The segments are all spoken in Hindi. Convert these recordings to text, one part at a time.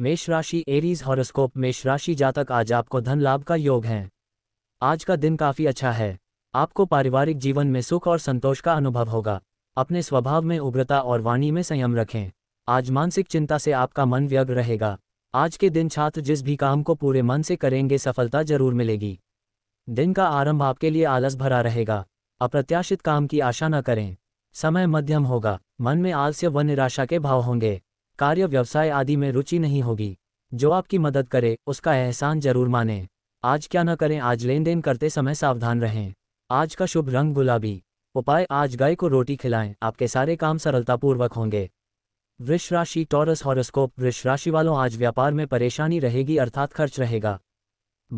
मेष राशि एरीज हॉरोस्कोप मेष राशि जातक आज आपको धन लाभ का योग है आज का दिन काफी अच्छा है आपको पारिवारिक जीवन में सुख और संतोष का अनुभव होगा अपने स्वभाव में उग्रता और वाणी में संयम रखें आज मानसिक चिंता से आपका मन व्यग्र रहेगा आज के दिन छात्र जिस भी काम को पूरे मन से करेंगे सफलता जरूर मिलेगी दिन का आरंभ आपके लिए आलस भरा रहेगा अप्रत्याशित काम की आशा न करें समय मध्यम होगा मन में आलस्य व निराशा के भाव होंगे कार्य व्यवसाय आदि में रुचि नहीं होगी जो आपकी मदद करे उसका एहसान जरूर माने आज क्या न करें आज लेन देन करते समय सावधान रहें आज का शुभ रंग गुलाबी उपाय आज गाय को रोटी खिलाएं आपके सारे काम सरलतापूर्वक होंगे वृष राशि टॉरस हॉरोस्कोप वृष राशि वालों आज व्यापार में परेशानी रहेगी अर्थात खर्च रहेगा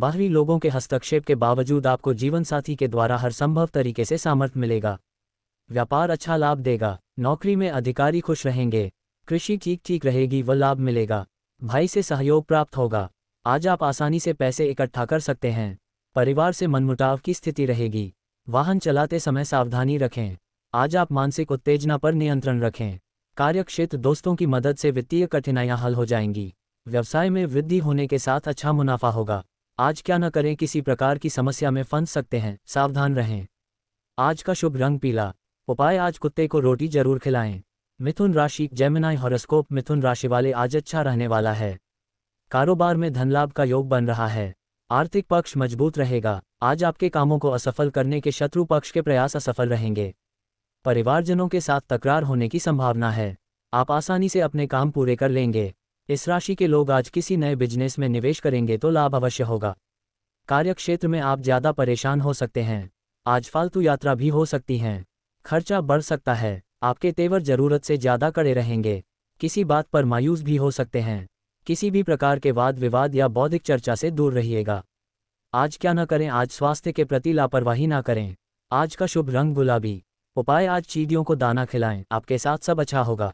बाहरी लोगों के हस्तक्षेप के बावजूद आपको जीवन साथी के द्वारा हर संभव तरीके से सामर्थ्य मिलेगा व्यापार अच्छा लाभ देगा नौकरी में अधिकारी खुश रहेंगे कृषि ठीक ठीक रहेगी व लाभ मिलेगा भाई से सहयोग प्राप्त होगा आज आप आसानी से पैसे इकट्ठा कर सकते हैं परिवार से मनमुटाव की स्थिति रहेगी वाहन चलाते समय सावधानी रखें आज आप मानसिक उत्तेजना पर नियंत्रण रखें कार्यक्षेत्र दोस्तों की मदद से वित्तीय कठिनाइयां हल हो जाएंगी व्यवसाय में वृद्धि होने के साथ अच्छा मुनाफा होगा आज क्या न करें किसी प्रकार की समस्या में फंस सकते हैं सावधान रहें आज का शुभ रंग पीला उपाय आज कुत्ते को रोटी जरूर खिलाएं मिथुन राशि जेमिनाई हॉरोस्कोप मिथुन राशि वाले आज अच्छा रहने वाला है कारोबार में धन लाभ का योग बन रहा है आर्थिक पक्ष मजबूत रहेगा आज आपके कामों को असफल करने के शत्रु पक्ष के प्रयास असफल रहेंगे परिवारजनों के साथ तकरार होने की संभावना है आप आसानी से अपने काम पूरे कर लेंगे इस राशि के लोग आज किसी नए बिजनेस में निवेश करेंगे तो लाभ अवश्य होगा कार्यक्षेत्र में आप ज़्यादा परेशान हो सकते हैं आज फालतू यात्रा भी हो सकती हैं खर्चा बढ़ सकता है आपके तेवर जरूरत से ज़्यादा कड़े रहेंगे किसी बात पर मायूस भी हो सकते हैं किसी भी प्रकार के वाद विवाद या बौद्धिक चर्चा से दूर रहिएगा आज क्या न करें आज स्वास्थ्य के प्रति लापरवाही ना करें आज का शुभ रंग गुलाबी उपाय आज चीडियों को दाना खिलाएं आपके साथ सब अच्छा होगा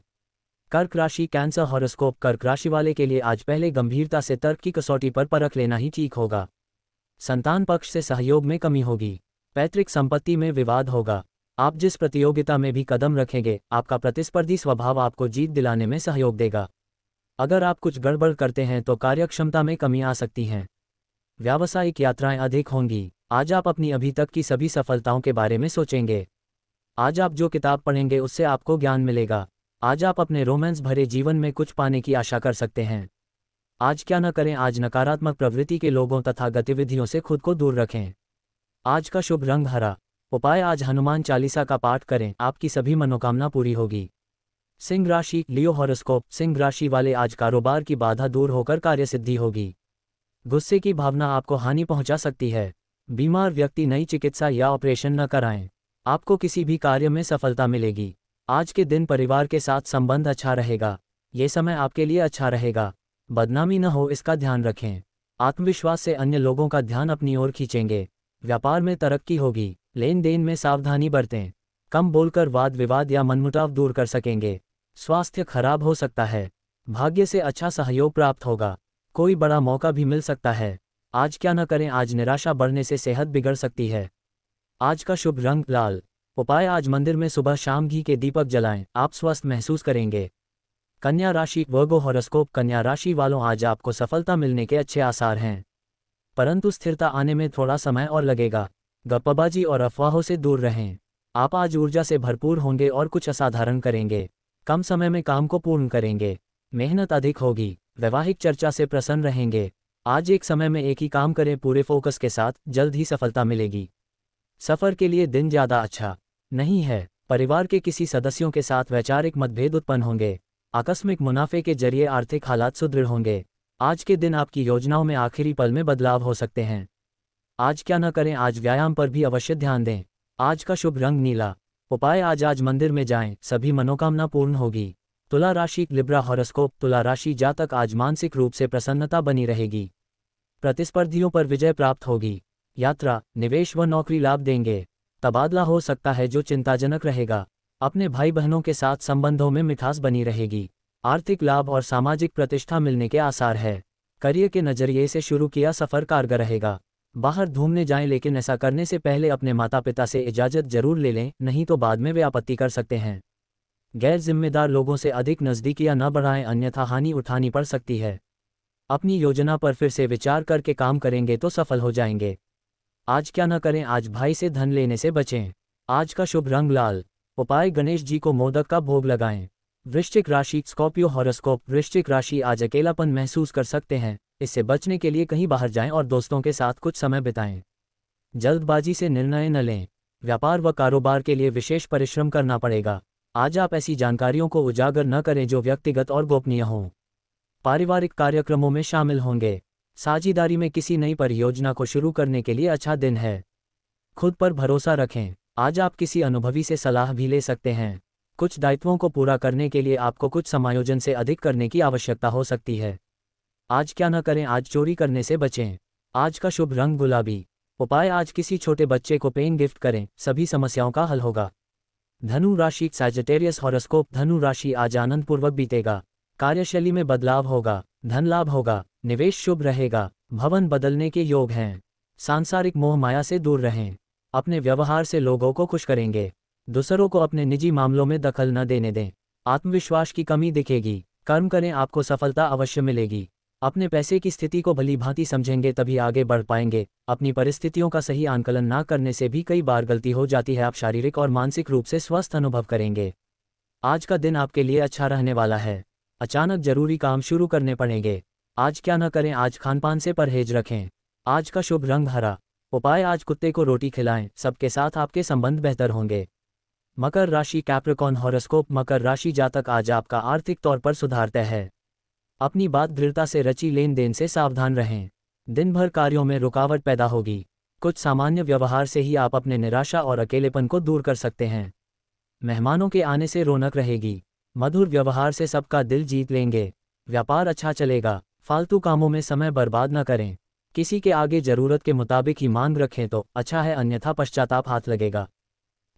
कर्क राशि कैंसर हॉरोस्कोप कर्क राशि वाले के लिए आज पहले गंभीरता से तर्क की कसौटी पर परख लेना ही ठीक होगा संतान पक्ष से सहयोग में कमी होगी पैतृक संपत्ति में विवाद होगा आप जिस प्रतियोगिता में भी कदम रखेंगे आपका प्रतिस्पर्धी स्वभाव आपको जीत दिलाने में सहयोग देगा अगर आप कुछ गड़बड़ करते हैं तो कार्यक्षमता में कमी आ सकती है व्यावसायिक यात्राएं अधिक होंगी आज आप अपनी अभी तक की सभी सफलताओं के बारे में सोचेंगे आज आप जो किताब पढ़ेंगे उससे आपको ज्ञान मिलेगा आज आप अपने रोमांस भरे जीवन में कुछ पाने की आशा कर सकते हैं आज क्या न करें आज नकारात्मक प्रवृत्ति के लोगों तथा गतिविधियों से खुद को दूर रखें आज का शुभ रंग हरा उपाय आज हनुमान चालीसा का पाठ करें आपकी सभी मनोकामना पूरी होगी सिंह राशि लियो हॉरोस्कोप सिंह राशि वाले आज कारोबार की बाधा दूर होकर कार्य सिद्धि होगी गुस्से की भावना आपको हानि पहुंचा सकती है बीमार व्यक्ति नई चिकित्सा या ऑपरेशन न कराएं आपको किसी भी कार्य में सफलता मिलेगी आज के दिन परिवार के साथ संबंध अच्छा रहेगा ये समय आपके लिए अच्छा रहेगा बदनामी न हो इसका ध्यान रखें आत्मविश्वास से अन्य लोगों का ध्यान अपनी ओर खींचेंगे व्यापार में तरक्की होगी लेन देन में सावधानी बरतें कम बोलकर वाद विवाद या मनमुटाव दूर कर सकेंगे स्वास्थ्य खराब हो सकता है भाग्य से अच्छा सहयोग प्राप्त होगा कोई बड़ा मौका भी मिल सकता है आज क्या न करें आज निराशा बढ़ने से सेहत बिगड़ सकती है आज का शुभ रंग लाल उपाय आज मंदिर में सुबह शाम घी के दीपक जलाएं आप स्वस्थ महसूस करेंगे कन्या राशि वर्गो हॉरोस्कोप कन्या राशि वालों आज आपको सफलता मिलने के अच्छे आसार हैं परंतु स्थिरता आने में थोड़ा समय और लगेगा गप्पाबाजी और अफवाहों से दूर रहें आप आज ऊर्जा से भरपूर होंगे और कुछ असाधारण करेंगे कम समय में काम को पूर्ण करेंगे मेहनत अधिक होगी वैवाहिक चर्चा से प्रसन्न रहेंगे आज एक समय में एक ही काम करें पूरे फोकस के साथ जल्द ही सफलता मिलेगी सफ़र के लिए दिन ज़्यादा अच्छा नहीं है परिवार के किसी सदस्यों के साथ वैचारिक मतभेद उत्पन्न होंगे आकस्मिक मुनाफे के जरिए आर्थिक हालात सुदृढ़ होंगे आज के दिन आपकी योजनाओं में आखिरी पल में बदलाव हो सकते हैं आज क्या न करें आज व्यायाम पर भी अवश्य ध्यान दें आज का शुभ रंग नीला उपाय आज आज मंदिर में जाएं सभी मनोकामना पूर्ण होगी तुला राशि लिब्रा हॉरस्कोप तुला राशि जातक आज मानसिक रूप से प्रसन्नता बनी रहेगी प्रतिस्पर्धियों पर विजय प्राप्त होगी यात्रा निवेश व नौकरी लाभ देंगे तबादला हो सकता है जो चिंताजनक रहेगा अपने भाई बहनों के साथ संबंधों में मिठास बनी रहेगी आर्थिक लाभ और सामाजिक प्रतिष्ठा मिलने के आसार है करियर के नज़रिए से शुरू किया सफर कारगर रहेगा बाहर घूमने जाएं लेकिन ऐसा करने से पहले अपने माता पिता से इजाज़त जरूर ले लें नहीं तो बाद में वे आपत्ति कर सकते हैं गैर जिम्मेदार लोगों से अधिक नज़दीकियाँ न बढ़ाएं अन्यथा हानि उठानी पड़ सकती है अपनी योजना पर फिर से विचार करके काम करेंगे तो सफल हो जाएंगे आज क्या न करें आज भाई से धन लेने से बचें आज का शुभ रंग लाल उपाय गणेश जी को मोदक का भोग लगाएं वृश्चिक राशि स्कॉर्पियो हॉरोस्कोप वृश्चिक राशि आज अकेलापन महसूस कर सकते हैं इससे बचने के लिए कहीं बाहर जाएं और दोस्तों के साथ कुछ समय बिताएं जल्दबाजी से निर्णय न लें व्यापार व कारोबार के लिए विशेष परिश्रम करना पड़ेगा आज आप ऐसी जानकारियों को उजागर न करें जो व्यक्तिगत और गोपनीय हों पारिवारिक कार्यक्रमों में शामिल होंगे साझेदारी में किसी नई परियोजना को शुरू करने के लिए अच्छा दिन है खुद पर भरोसा रखें आज आप किसी अनुभवी से सलाह भी ले सकते हैं कुछ दायित्वों को पूरा करने के लिए आपको कुछ समायोजन से अधिक करने की आवश्यकता हो सकती है आज क्या न करें आज चोरी करने से बचें आज का शुभ रंग गुलाबी उपाय आज किसी छोटे बच्चे को पेन गिफ्ट करें सभी समस्याओं का हल होगा धनु राशि सैजटेरियस हॉरोस्कोप धनु राशि आज आनंद पूर्वक बीतेगा कार्यशैली में बदलाव होगा धन लाभ होगा निवेश शुभ रहेगा भवन बदलने के योग हैं सांसारिक मोह माया से दूर रहें अपने व्यवहार से लोगों को खुश करेंगे दूसरों को अपने निजी मामलों में दखल न देने दें आत्मविश्वास की कमी दिखेगी कर्म करें आपको सफलता अवश्य मिलेगी अपने पैसे की स्थिति को भली भांति समझेंगे तभी आगे बढ़ पाएंगे अपनी परिस्थितियों का सही आंकलन ना करने से भी कई बार गलती हो जाती है आप शारीरिक और मानसिक रूप से स्वस्थ अनुभव करेंगे आज का दिन आपके लिए अच्छा रहने वाला है अचानक जरूरी काम शुरू करने पड़ेंगे आज क्या न करें आज खानपान से परहेज रखें आज का शुभ रंग हरा उपाय आज कुत्ते को रोटी खिलाएं सबके साथ आपके संबंध बेहतर होंगे मकर राशि कैप्रिकॉन हॉरोस्कोप मकर राशि जातक आज आपका आर्थिक तौर पर सुधारता है अपनी बात दृढ़ता से रची लेन देन से सावधान रहें दिन भर कार्यों में रुकावट पैदा होगी कुछ सामान्य व्यवहार से ही आप अपने निराशा और अकेलेपन को दूर कर सकते हैं मेहमानों के आने से रौनक रहेगी मधुर व्यवहार से सबका दिल जीत लेंगे व्यापार अच्छा चलेगा फालतू कामों में समय बर्बाद न करें किसी के आगे जरूरत के मुताबिक ही मांग रखें तो अच्छा है अन्यथा पश्चाताप हाथ लगेगा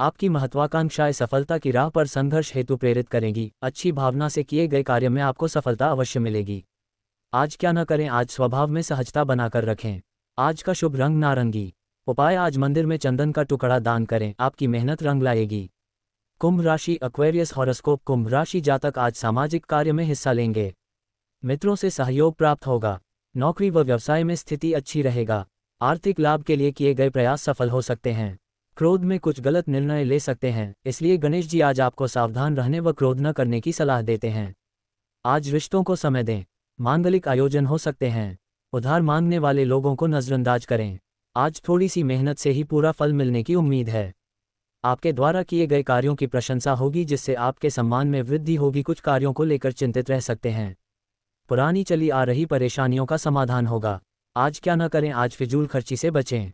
आपकी महत्वाकांक्षाएं सफलता की राह पर संघर्ष हेतु प्रेरित करेंगी अच्छी भावना से किए गए कार्य में आपको सफलता अवश्य मिलेगी आज क्या न करें आज स्वभाव में सहजता बनाकर रखें आज का शुभ रंग नारंगी उपाय आज मंदिर में चंदन का टुकड़ा दान करें आपकी मेहनत रंग लाएगी कुंभ राशि एक्वेरियस हॉरोस्कोप कुंभ राशि जातक आज सामाजिक कार्य में हिस्सा लेंगे मित्रों से सहयोग प्राप्त होगा नौकरी व व्यवसाय में स्थिति अच्छी रहेगा आर्थिक लाभ के लिए किए गए प्रयास सफल हो सकते हैं क्रोध में कुछ गलत निर्णय ले सकते हैं इसलिए गणेश जी आज आपको सावधान रहने व क्रोध न करने की सलाह देते हैं आज रिश्तों को समय दें मांगलिक आयोजन हो सकते हैं उधार मांगने वाले लोगों को नज़रअंदाज करें आज थोड़ी सी मेहनत से ही पूरा फल मिलने की उम्मीद है आपके द्वारा किए गए कार्यों की प्रशंसा होगी जिससे आपके सम्मान में वृद्धि होगी कुछ कार्यों को लेकर चिंतित रह सकते हैं पुरानी चली आ रही परेशानियों का समाधान होगा आज क्या न करें आज फिजूल खर्ची से बचें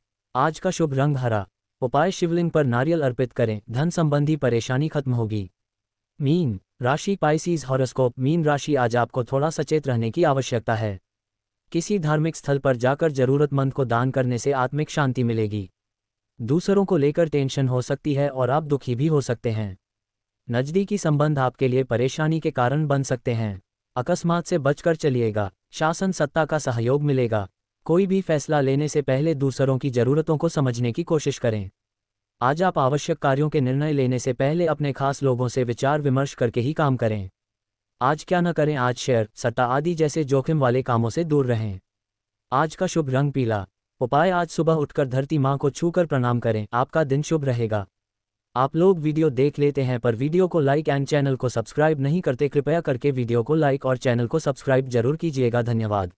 आज का शुभ रंग हरा उपाय शिवलिंग पर नारियल अर्पित करें धन संबंधी परेशानी खत्म होगी मीन राशि पाइसीज हॉरोस्कोप मीन राशि आज आपको थोड़ा सचेत रहने की आवश्यकता है किसी धार्मिक स्थल पर जाकर जरूरतमंद को दान करने से आत्मिक शांति मिलेगी दूसरों को लेकर टेंशन हो सकती है और आप दुखी भी हो सकते हैं नज़दीकी संबंध आपके लिए परेशानी के कारण बन सकते हैं अकस्मात से बचकर चलिएगा शासन सत्ता का सहयोग मिलेगा कोई भी फैसला लेने से पहले दूसरों की जरूरतों को समझने की कोशिश करें आज आप आवश्यक कार्यों के निर्णय लेने से पहले अपने खास लोगों से विचार विमर्श करके ही काम करें आज क्या न करें आज शेयर सट्टा आदि जैसे जोखिम वाले कामों से दूर रहें आज का शुभ रंग पीला उपाय आज सुबह उठकर धरती माँ को छूकर प्रणाम करें आपका दिन शुभ रहेगा आप लोग वीडियो देख लेते हैं पर वीडियो को लाइक एंड चैनल को सब्सक्राइब नहीं करते कृपया करके वीडियो को लाइक और चैनल को सब्सक्राइब जरूर कीजिएगा धन्यवाद